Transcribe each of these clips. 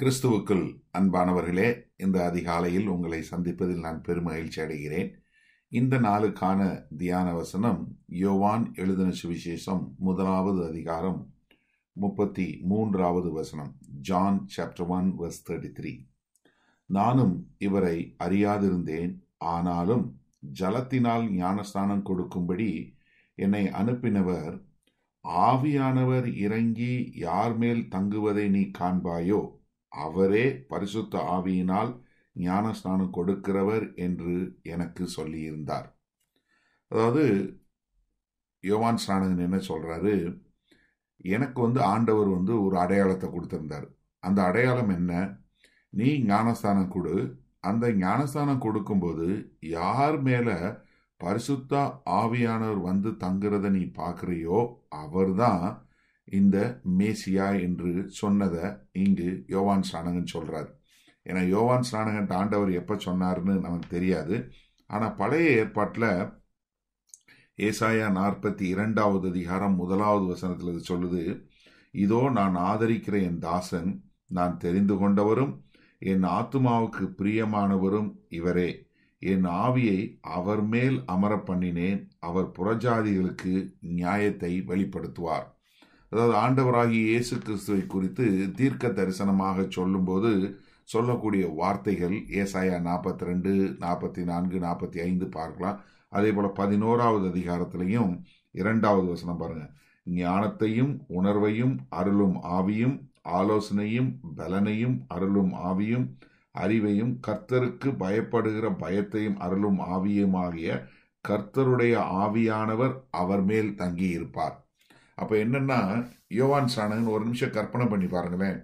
கிறிஸ்துவுக்குள் அன்பானவர்களே இந்த அதிகாலையில் உங்களை சந்திப்பதில் நான் பெருமகிழ்ச்சி அடைகிறேன் இந்த நாளுக்கான தியான வசனம் யோவான் எழுதின சுவிசேஷம் முதலாவது அதிகாரம் முப்பத்தி மூன்றாவது வசனம் John chapter one verse thirty three நானும் இவரை அறியாதிருந்தேன் ஆனாலும் ஜலத்தினால் ஞானஸ்தானம் கொடுக்கும்படி என்னை அனுப்பினவர் ஆவியானவர் இறங்கி யார் மேல் தங்குவதை நீ காண்பாயோ அவரே பரிசுத்த ஆவியினால் ஞானஸ்நானம் கொடுக்கிறவர் என்று எனக்கு சொல்லியிருந்தார் அதாவது யோவான் ஸ்நானகன் என்ன சொல்கிறாரு எனக்கு வந்து ஆண்டவர் வந்து ஒரு அடையாளத்தை கொடுத்துருந்தார் அந்த அடையாளம் என்ன நீ ஞானஸ்தானம் கொடு அந்த ஞானஸ்தானம் கொடுக்கும்போது யார் மேலே பரிசுத்த ஆவியானவர் வந்து தங்குறத நீ பார்க்குறியோ அவர் தான் இந்த மேசியா என்று சொன்னதை இங்கு யோவான் ஸ்நானகன் சொல்கிறார் ஏன்னா யோவான் ஸ்நானகன் ஆண்டவர் எப்போ சொன்னார்னு நமக்கு தெரியாது ஆனால் பழைய ஏற்பாட்டில் ஏசாயா நாற்பத்தி இரண்டாவது அதிகாரம் முதலாவது வசனத்தில் இது சொல்லுது இதோ நான் ஆதரிக்கிற என் தாசன் நான் தெரிந்து கொண்டவரும் என் ஆத்துமாவுக்கு பிரியமானவரும் இவரே என் ஆவியை அவர் மேல் அமர பண்ணினேன் அவர் புறஜாதிகளுக்கு நியாயத்தை வெளிப்படுத்துவார் அதாவது ஆண்டவராகிய இயேசு கிறிஸ்துவை குறித்து தீர்க்க தரிசனமாக சொல்லும்போது சொல்லக்கூடிய வார்த்தைகள் ஏசாயா நாற்பத்தி ரெண்டு நாற்பத்தி நான்கு நாற்பத்தி ஐந்து பார்க்கலாம் அதே போல் பதினோராவது அதிகாரத்திலையும் இரண்டாவது வசனம் பாருங்கள் ஞானத்தையும் உணர்வையும் அருளும் ஆவியும் ஆலோசனையும் பலனையும் அருளும் ஆவியும் அறிவையும் கர்த்தருக்கு பயப்படுகிற பயத்தையும் அருளும் ஆவியுமாகிய கர்த்தருடைய ஆவியானவர் அவர் மேல் தங்கியிருப்பார் அப்போ என்னென்னா யோவான் சாணகன் ஒரு நிமிஷம் கற்பனை பண்ணி பாருங்களேன்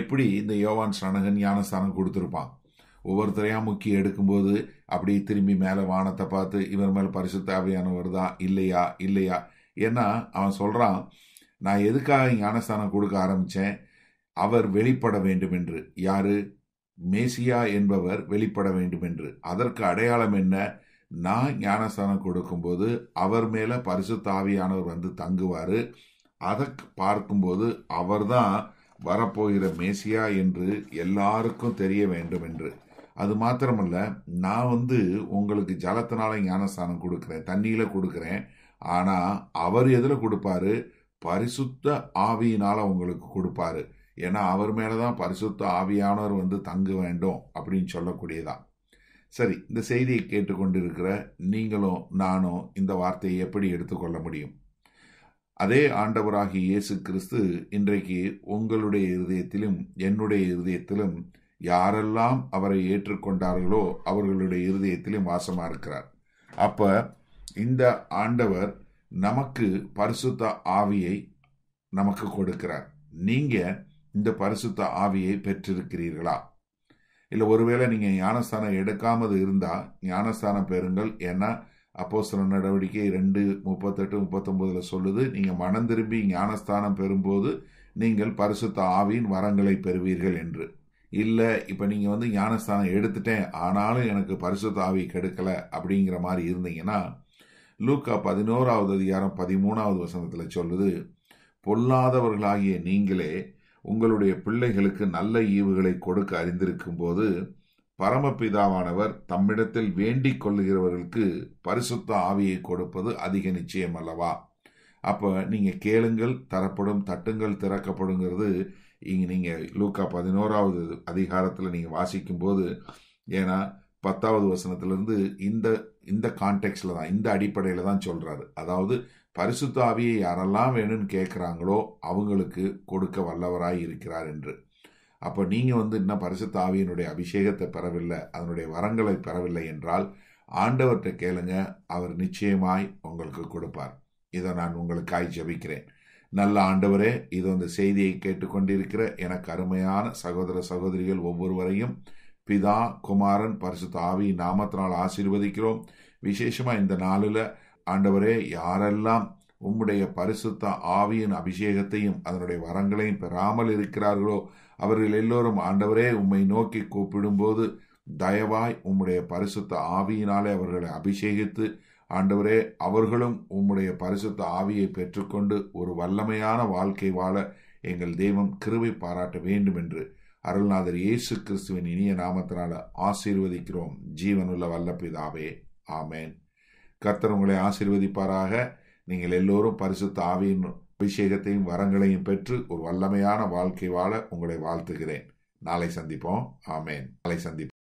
எப்படி இந்த யோவான் சாணகன் ஞானஸ்தானம் கொடுத்துருப்பான் ஒவ்வொருத்தரையாக முக்கி எடுக்கும்போது அப்படி திரும்பி மேலே வானத்தை பார்த்து இவர் மேலே தேவையானவர் தான் இல்லையா இல்லையா ஏன்னா அவன் சொல்கிறான் நான் எதுக்காக ஞானஸ்தானம் கொடுக்க ஆரம்பித்தேன் அவர் வெளிப்பட வேண்டும் என்று யாரு மேசியா என்பவர் வெளிப்பட வேண்டும் என்று அதற்கு அடையாளம் என்ன நான் ஞானஸ்தானம் கொடுக்கும்போது அவர் மேலே பரிசுத்தாவியானவர் வந்து தங்குவார் அதை பார்க்கும்போது அவர்தான் வரப்போகிற மேசியா என்று எல்லாருக்கும் தெரிய வேண்டும் என்று அது மாத்திரமல்ல நான் வந்து உங்களுக்கு ஜலத்தினால ஞானஸ்தானம் கொடுக்குறேன் தண்ணியில் கொடுக்குறேன் ஆனால் அவர் எதில் கொடுப்பாரு பரிசுத்த ஆவியினால் உங்களுக்கு கொடுப்பாரு ஏன்னா அவர் மேலே தான் பரிசுத்த ஆவியானவர் வந்து தங்க வேண்டும் அப்படின்னு சொல்லக்கூடியதான் சரி இந்த செய்தியை கேட்டுக்கொண்டிருக்கிற நீங்களும் நானும் இந்த வார்த்தையை எப்படி எடுத்துக்கொள்ள முடியும் அதே ஆண்டவராகிய இயேசு கிறிஸ்து இன்றைக்கு உங்களுடைய இருதயத்திலும் என்னுடைய இருதயத்திலும் யாரெல்லாம் அவரை ஏற்றுக்கொண்டார்களோ அவர்களுடைய இருதயத்திலும் வாசமாக இருக்கிறார் அப்போ இந்த ஆண்டவர் நமக்கு பரிசுத்த ஆவியை நமக்கு கொடுக்கிறார் நீங்கள் இந்த பரிசுத்த ஆவியை பெற்றிருக்கிறீர்களா இல்லை ஒருவேளை நீங்கள் ஞானஸ்தானம் எடுக்காமல் இருந்தால் ஞானஸ்தானம் பெறுங்கள் ஏன்னா அப்போ சில நடவடிக்கை ரெண்டு முப்பத்தெட்டு முப்பத்தொம்போதில் சொல்லுது நீங்கள் மனம் திரும்பி ஞானஸ்தானம் பெறும்போது நீங்கள் பரிசுத்த ஆவியின் வரங்களை பெறுவீர்கள் என்று இல்லை இப்போ நீங்கள் வந்து ஞானஸ்தானம் எடுத்துட்டேன் ஆனாலும் எனக்கு பரிசுத்த ஆவி கெடுக்கலை அப்படிங்கிற மாதிரி இருந்தீங்கன்னா லூக்கா பதினோராவது அதிகாரம் பதிமூணாவது வசனத்தில் சொல்லுது பொல்லாதவர்களாகிய நீங்களே உங்களுடைய பிள்ளைகளுக்கு நல்ல ஈவுகளை கொடுக்க அறிந்திருக்கும் போது பரமபிதாவானவர் தம்மிடத்தில் வேண்டிக் கொள்ளுகிறவர்களுக்கு பரிசுத்த ஆவியை கொடுப்பது அதிக நிச்சயம் அல்லவா அப்போ நீங்கள் கேளுங்கள் தரப்படும் தட்டுங்கள் திறக்கப்படுங்கிறது இங்கே நீங்கள் லூக்கா பதினோராவது அதிகாரத்தில் நீங்கள் வாசிக்கும்போது ஏன்னா பத்தாவது வசனத்திலிருந்து இந்த இந்த கான்டெக்ட்ல தான் இந்த அடிப்படையில் தான் சொல்கிறாரு அதாவது பரிசுத்தாவியை யாரெல்லாம் வேணும்னு கேட்குறாங்களோ அவங்களுக்கு கொடுக்க வல்லவராய் இருக்கிறார் என்று அப்போ நீங்கள் வந்து இன்னும் பரிசுத்தாவியினுடைய அபிஷேகத்தை பெறவில்லை அதனுடைய வரங்களை பெறவில்லை என்றால் ஆண்டவர்கிட்ட கேளுங்க அவர் நிச்சயமாய் உங்களுக்கு கொடுப்பார் இதை நான் உங்களுக்காய் ஜபிக்கிறேன் நல்ல ஆண்டவரே இது அந்த செய்தியை கேட்டுக்கொண்டிருக்கிற எனக்கு அருமையான சகோதர சகோதரிகள் ஒவ்வொருவரையும் பிதா குமாரன் பரிசுத்த ஆவி நாமத்தினால் ஆசீர்வதிக்கிறோம் விசேஷமாக இந்த நாளில் ஆண்டவரே யாரெல்லாம் உம்முடைய பரிசுத்த ஆவியின் அபிஷேகத்தையும் அதனுடைய வரங்களையும் பெறாமல் இருக்கிறார்களோ அவர்கள் எல்லோரும் ஆண்டவரே உம்மை நோக்கி கூப்பிடும்போது தயவாய் உம்முடைய பரிசுத்த ஆவியினாலே அவர்களை அபிஷேகித்து ஆண்டவரே அவர்களும் உம்முடைய பரிசுத்த ஆவியை பெற்றுக்கொண்டு ஒரு வல்லமையான வாழ்க்கை வாழ எங்கள் தெய்வம் கிருவை பாராட்ட வேண்டும் என்று அருள்நாதர் இயேசு கிறிஸ்துவின் இனிய நாமத்தினால ஆசீர்வதிக்கிறோம் ஜீவனுள்ள வல்லப்பிதாவே ஆமேன் கர்த்தர் உங்களை ஆசீர்வதிப்பாராக நீங்கள் எல்லோரும் பரிசுத்த ஆவியின் அபிஷேகத்தையும் வரங்களையும் பெற்று ஒரு வல்லமையான வாழ்க்கை வாழ உங்களை வாழ்த்துகிறேன் நாளை சந்திப்போம் ஆமேன் நாளை சந்திப்போம்